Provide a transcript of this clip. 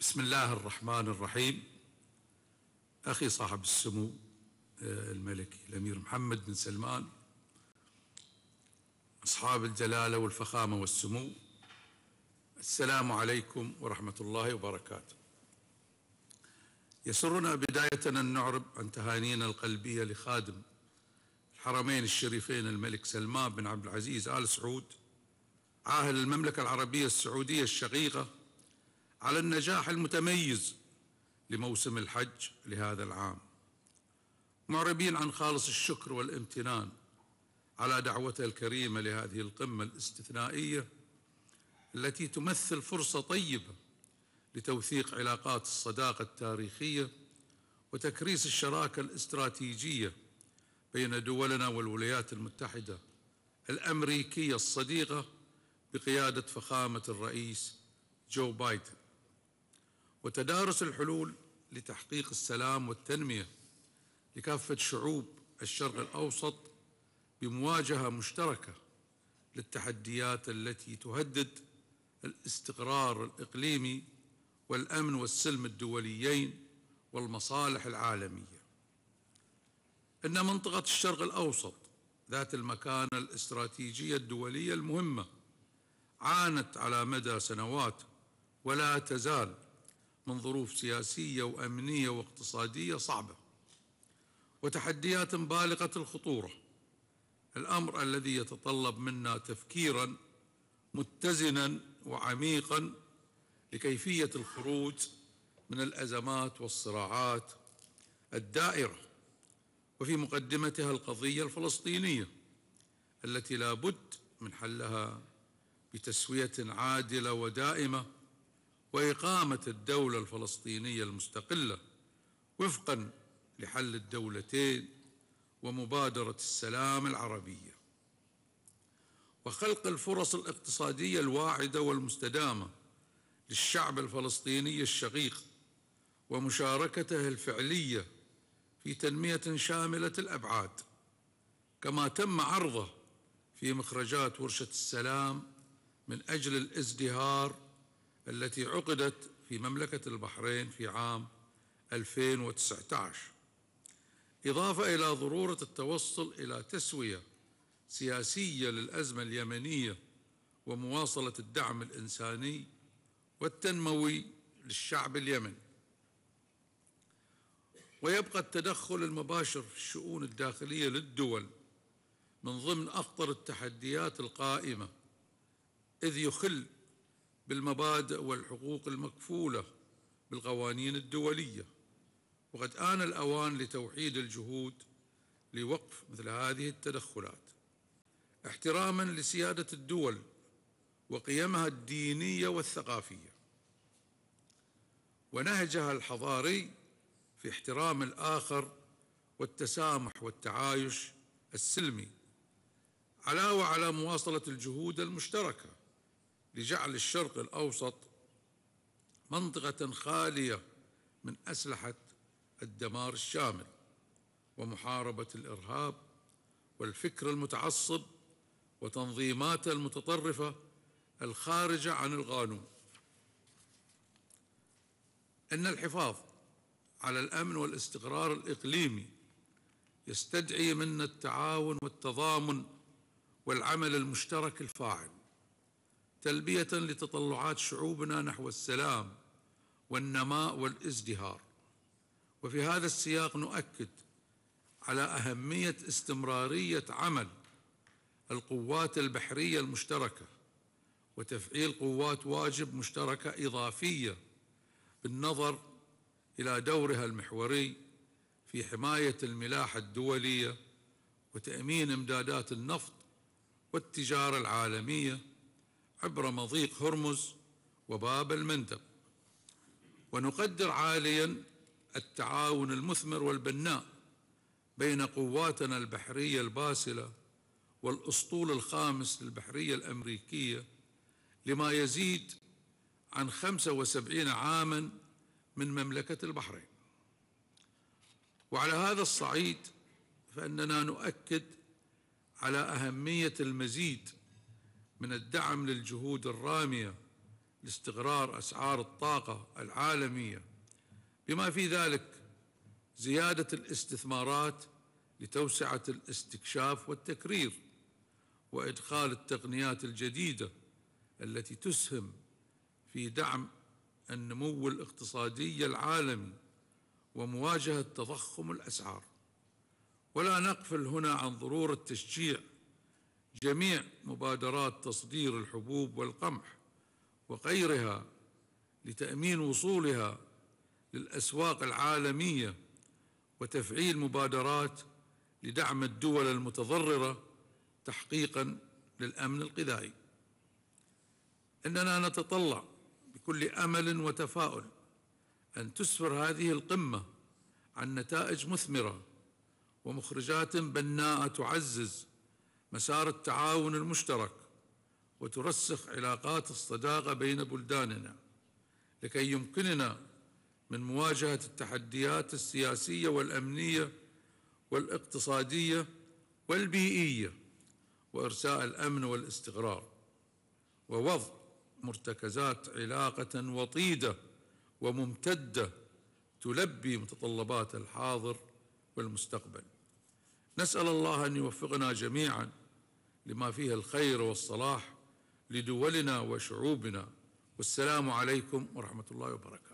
بسم الله الرحمن الرحيم أخي صاحب السمو آه، الملكي الأمير محمد بن سلمان أصحاب الجلالة والفخامة والسمو السلام عليكم ورحمة الله وبركاته يسرنا بداية أن نعرب عن تهانينا القلبية لخادم الحرمين الشريفين الملك سلمان بن عبد العزيز آل سعود عاهل المملكة العربية السعودية الشقيقة على النجاح المتميز لموسم الحج لهذا العام معربين عن خالص الشكر والامتنان على دعوته الكريمة لهذه القمة الاستثنائية التي تمثل فرصة طيبة لتوثيق علاقات الصداقة التاريخية وتكريس الشراكة الاستراتيجية بين دولنا والولايات المتحدة الأمريكية الصديقة بقيادة فخامة الرئيس جو بايدن وتدارس الحلول لتحقيق السلام والتنمية لكافة شعوب الشرق الأوسط بمواجهة مشتركة للتحديات التي تهدد الاستقرار الإقليمي والأمن والسلم الدوليين والمصالح العالمية إن منطقة الشرق الأوسط ذات المكانة الاستراتيجية الدولية المهمة عانت على مدى سنوات ولا تزال من ظروف سياسية وأمنية واقتصادية صعبة وتحديات بالغة الخطورة الأمر الذي يتطلب منا تفكيرا متزنا وعميقا لكيفية الخروج من الأزمات والصراعات الدائرة وفي مقدمتها القضية الفلسطينية التي لا بد من حلها بتسوية عادلة ودائمة وإقامة الدولة الفلسطينية المستقلة وفقا لحل الدولتين ومبادرة السلام العربية وخلق الفرص الاقتصادية الواعدة والمستدامة للشعب الفلسطيني الشقيق ومشاركته الفعلية في تنمية شاملة الأبعاد كما تم عرضه في مخرجات ورشة السلام من أجل الازدهار التي عقدت في مملكة البحرين في عام 2019 إضافة إلى ضرورة التوصل إلى تسوية سياسية للأزمة اليمنية ومواصلة الدعم الإنساني والتنموي للشعب اليمني ويبقى التدخل المباشر في الشؤون الداخلية للدول من ضمن أخطر التحديات القائمة إذ يخل بالمبادئ والحقوق المكفولة بالقوانين الدولية وقد آن الأوان لتوحيد الجهود لوقف مثل هذه التدخلات احتراما لسيادة الدول وقيمها الدينية والثقافية ونهجها الحضاري في احترام الآخر والتسامح والتعايش السلمي علاوة على مواصلة الجهود المشتركة لجعل الشرق الأوسط منطقة خالية من أسلحة الدمار الشامل ومحاربة الإرهاب والفكر المتعصب وتنظيمات المتطرفة الخارجة عن القانون إن الحفاظ على الأمن والاستقرار الإقليمي يستدعي منا التعاون والتضامن والعمل المشترك الفاعل تلبيه لتطلعات شعوبنا نحو السلام والنماء والازدهار وفي هذا السياق نؤكد على اهميه استمراريه عمل القوات البحريه المشتركه وتفعيل قوات واجب مشتركه اضافيه بالنظر الى دورها المحوري في حمايه الملاحه الدوليه وتامين امدادات النفط والتجاره العالميه عبر مضيق هرمز وباب المندب ونقدر عاليا التعاون المثمر والبناء بين قواتنا البحرية الباسلة والأسطول الخامس للبحرية الأمريكية لما يزيد عن 75 عاما من مملكة البحرين وعلى هذا الصعيد فإننا نؤكد على أهمية المزيد من الدعم للجهود الرامية لاستقرار أسعار الطاقة العالمية بما في ذلك زيادة الاستثمارات لتوسعة الاستكشاف والتكرير وإدخال التقنيات الجديدة التي تسهم في دعم النمو الاقتصادي العالمي ومواجهة تضخم الأسعار ولا نقفل هنا عن ضرورة تشجيع جميع مبادرات تصدير الحبوب والقمح وغيرها لتأمين وصولها للأسواق العالمية وتفعيل مبادرات لدعم الدول المتضررة تحقيقا للأمن الغذائي إننا نتطلع بكل أمل وتفاؤل أن تسفر هذه القمة عن نتائج مثمرة ومخرجات بناءة تعزز مسار التعاون المشترك وترسخ علاقات الصداقة بين بلداننا لكي يمكننا من مواجهة التحديات السياسية والأمنية والاقتصادية والبيئية وإرساء الأمن والاستقرار ووضع مرتكزات علاقة وطيدة وممتدة تلبي متطلبات الحاضر والمستقبل نسأل الله أن يوفقنا جميعاً لما فيه الخير والصلاح لدولنا وشعوبنا والسلام عليكم ورحمة الله وبركاته